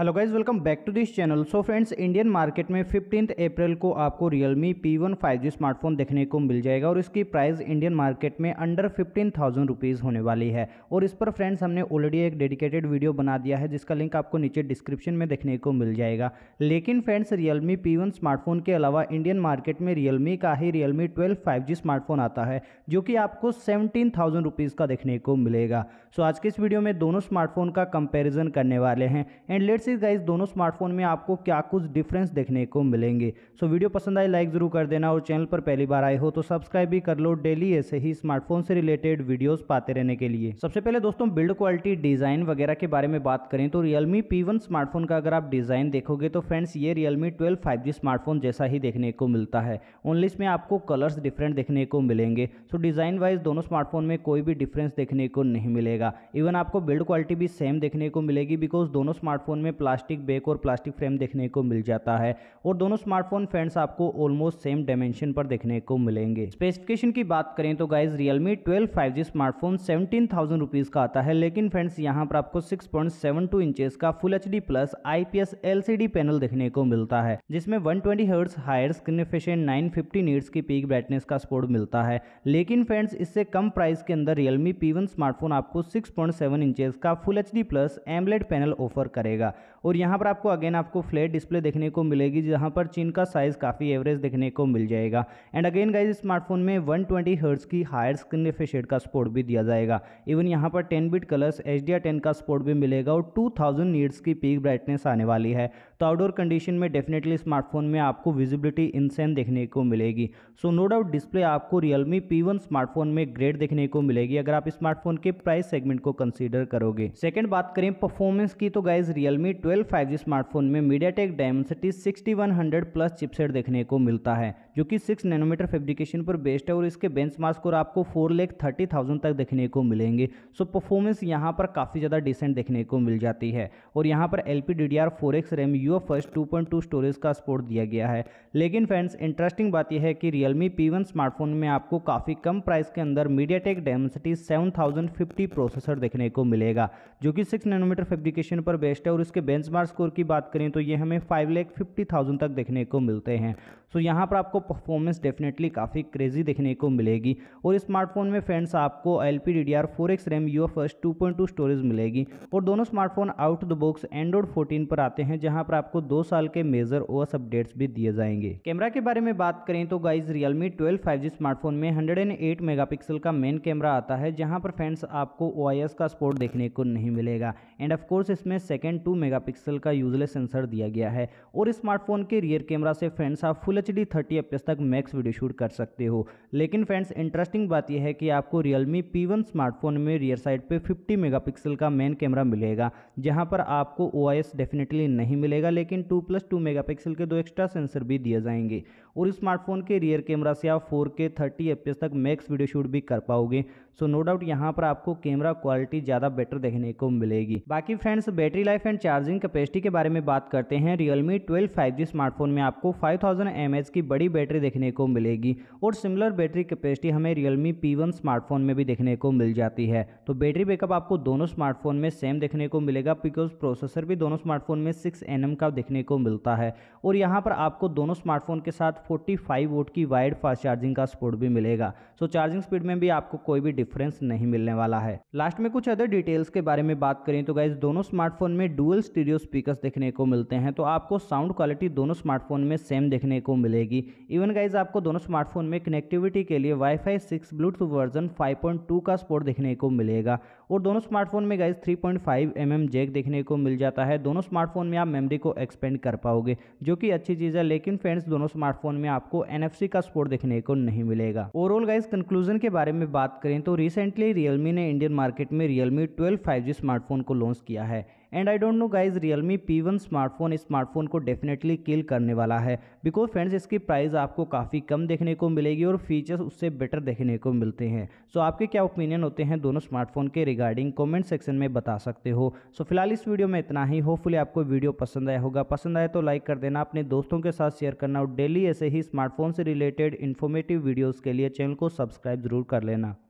hello guys welcome back to this channel so friends Indian market में fifteen April को आपको Realme P one five G smartphone देखने को मिल जाएगा और इसकी प्राइस इंडियन मार्केट में अंडर फिफ्टीन थाउजेंड रुपीज़ होने वाली है और इस पर फ्रेंड्स हमने ऑलरेडी एक डेडिकेटेड वीडियो बना दिया है जिसका लिंक आपको नीचे डिस्क्रिप्शन में देखने को मिल जाएगा लेकिन friends Realme P one smartphone के अलावा इंडियन मार्केट में रियलमी का ही Realme twelve five G smartphone आता है जो कि आपको सेवनटीन थाउजेंड रुपीज़ का देखने को मिलेगा सो आज के इस वीडियो में दोनों स्मार्टफोन का कंपेरिजन करने वाले हैं एंड लेट्स वैसे गाइज दोनों स्मार्टफोन में आपको क्या कुछ डिफरेंस देखने को मिलेंगे सो so, वीडियो पसंद आए लाइक जरूर कर देना और चैनल पर पहली बार आए हो तो सब्सक्राइब भी कर लो डेली ऐसे ही स्मार्टफोन से रिलेटेड वीडियोज पाते रहने के लिए सबसे पहले दोस्तों बिल्ड क्वालिटी डिज़ाइन वगैरह के बारे में बात करें तो रियलमी पी स्मार्टफोन का अगर आप डिज़ाइन देखोगे तो फ्रेंड्स ये रियलमी ट्वेल्व फाइव स्मार्टफोन जैसा ही देखने को मिलता है ओनली इसमें आपको कलर्स डिफरेंट देखने को मिलेंगे सो डिज़ाइन वाइज दोनों स्मार्टफोन में कोई भी डिफरेंस देखने को नहीं मिलेगा इवन आपको बिल्ड क्वालिटी भी सेम देखने को मिलेगी बिकॉज दोनों स्मार्टफोन में प्लास्टिक बैक और प्लास्टिक फ्रेम देखने को मिल जाता है और दोनों स्मार्टफोन फ्रेंड्स आपको ऑलमोस्ट सेम डायमेंशन पर देखने को मिलेंगे स्पेसिफिकेशन की बात करें तो guys Realme twelve five G smartphone seventeen thousand rupees का आता है लेकिन फ्रेंड्स यहाँ पर आपको six point seven two inches का full H D plus I P S L C D panel देखने को मिलता है जिसमें one twenty hertz higher screen efficient nine fifty nits की पीक ब्राइटनेस का स्पोर्ट मिलता है लेकिन फ्रेंड्स इससे कम प्राइस के अंदर रियलमी पी वन स्मार्टफोन आपको सिक्स पॉइंट सेवन इंचेस का full H D plus AMOLED panel offer करेगा और यहाँ पर आपको अगेन आपको फ्लैट डिस्प्ले देखने को मिलेगी जहाँ पर चीन का साइज़ काफ़ी एवरेज देखने को मिल जाएगा एंड अगेन गाइज स्मार्टफोन में वन ट्वेंटी की हायर स्क्रीन रिफ्रेशेड का सपोर्ट भी दिया जाएगा इवन यहाँ पर ten bit colours H D का सपोर्ट भी मिलेगा और टू थाउजेंड की पीक ब्राइटनेस आने वाली है तो आउटडोर कंडीशन में डेफिनेटली स्मार्टफोन में आपको विजिबिलिटी इनसेन देखने को मिलेगी सो नो डाउट डिस्प्ले आपको रियलमी पी स्मार्टफोन में ग्रेड देखने को मिलेगी अगर आप स्मार्टफोन के प्राइस सेगमेंट को कंसिडर करोगे सेकेंड बात करें परफॉर्मेंस की तो guys Realme Redmi 12 5G smartphone में MediaTek sixty one hundred plus chipset देखने को मिलता है जो कि सिक्स नैनोमीटर फेब्रिकेशन पर बेस्ड है और इसके बेंच मार्क्स और आपको फोर लेख थर्टी थाउजेंड तक देखने को मिलेंगे सो परफॉर्मेंस यहाँ पर काफ़ी ज़्यादा डिसेंट देखने को मिल जाती है और यहाँ पर L P D D R four X RAM U F S two point two storage का सपोर्ट दिया गया है लेकिन फ्रेंड्स इंटरेस्टिंग बात यह है कि रियलमी पी वन स्मार्टफोन में आपको काफ़ी कम प्राइस के अंदर media MediaTek Dimensity seven thousand fifty processor देखने को मिलेगा जो कि सिक्स नैनोमीटर फेब्रिकेशन पर बेस्ट है और इसके इसके बेंचमार्क स्कोर की बात करें तो ये हमें फाइव लैख फिफ्टी थाउजेंड तक देखने को मिलते हैं सो so, यहाँ पर आपको परफॉर्मेंस डेफिनेटली काफ़ी क्रेजी देखने को मिलेगी और स्मार्टफोन में फ्रेंड्स आपको L P D D R four X RAM U F S two point two storage मिलेगी और दोनों smartphone out the box Android fourteen पर आते हैं जहाँ पर आपको दो साल के मेजर ओ एस अपडेट्स भी दिए जाएंगे कैमरा के बारे में बात करें तो guys Realme twelve five G smartphone में hundred and eight megapixel का मेन कैमरा आता है जहाँ पर फ्रेंड्स आपको ओ आई एस का स्पोर्ट देखने को नहीं मिलेगा एंड ऑफकोर्स इसमें सेकेंड टू मेगा मेगापिक्सल का यूजलेस सेंसर दिया गया है और स्मार्टफोन के रियर कैमरा से फ्रेंड्स आप full H D thirty F तक मैक्स वीडियो शूट कर सकते हो लेकिन फ्रेंड्स इंटरेस्टिंग बात यह है कि आपको रियलमी पी वन स्मार्टफोन में रियर साइड पर फिफ्टी मेगा का मेन कैमरा मिलेगा जहाँ पर आपको ओ डेफिनेटली नहीं मिलेगा लेकिन टू प्लस टू मेगा के दो एक्स्ट्रा सेंसर भी दिए जाएंगे और स्मार्टफोन के रियर कैमरा से आप फोर के थर्टी एफ तक मैक्स वीडियो शूट भी कर पाओगे सो नो डाउट यहाँ पर आपको कैमरा क्वालिटी ज़्यादा बेटर देखने को मिलेगी बाकी friends battery life and charge charging capacity के बारे में बात करते हैं ट्वेल्व फाइव जी स्मार्टफोन में आपको 5000 एच की बड़ी बैटरी देखने को मिलेगी और सिमिलर बैटरी कैपेसिटी हमें पी वन स्मार्टफोन में भी देखने को मिल जाती है तो बैटरी बैकअप आपको दोनों स्मार्टफोन में सेम देखने को मिलेगा बिकॉज प्रोसेसर भी दोनों स्मार्टफोन में सिक्स एन का देखने को मिलता है और यहाँ पर आपको दोनों स्मार्टफोन के साथ फोर्टी वोट की वाइड फास्ट चार्जिंग का सपोर्ट भी मिलेगा सो चार्जिंग स्पीड में भी आपको कोई भी डिफरेंस नहीं मिलने वाला है लास्ट में कुछ अदर डिटेल्स के बारे में बात करें तो गाइज दोनों स्मार्टफोन में डुअल स्टीरियो स्पीकर्स देखने को मिलते हैं तो आपको साउंड क्वालिटी दोनों स्मार्टफोन में सेम देखने को मिलेगी इवन गाइज आपको दोनों स्मार्टफोन में कनेक्टिविटी के लिए वाईफाई सिक्स ब्लूटूथ वर्जन 5.2 का स्पोर्ट देखने को मिलेगा और दोनों स्मार्टफोन में गाइज 3.5 पॉइंट mm जैक देखने को मिल जाता है दोनों स्मार्टफोन में आप मेमरी को एक्सपेंड कर पाओगे जो कि अच्छी चीज़ है लेकिन फ्रेंड्स दोनों स्मार्टफोन में आपको एन का स्पोर्ट देखने को नहीं मिलेगा ओवरऑल गाइज कंक्लूजन के बारे में बात करें तो रिसेंटली रियलमी ने इंडियन मार्केट में रियलमी ट्वेल्व फाइव स्मार्टफोन को लॉन्च किया है and I don't know guys Realme P one smartphone इस स्मार्टफोन को डेफिनेटली किल करने वाला है बिकॉज फ्रेंड्स इसकी प्राइस आपको काफ़ी कम देखने को मिलेगी और फीचर्स उससे बेटर देखने को मिलते हैं सो so, आपके क्या ओपिनियन होते हैं दोनों स्मार्टफोन के रिगार्डिंग कॉमेंट सेक्शन में बता सकते हो सो so, फिलहाल इस वीडियो में इतना ही होपफुली आपको वीडियो पसंद आया होगा पसंद आए तो लाइक कर देना अपने दोस्तों के साथ शेयर करना और डेली ऐसे ही स्मार्टफोन से रिलेटेड इन्फॉर्मेटिव वीडियोज़ के लिए चैनल को सब्सक्राइब जरूर कर लेना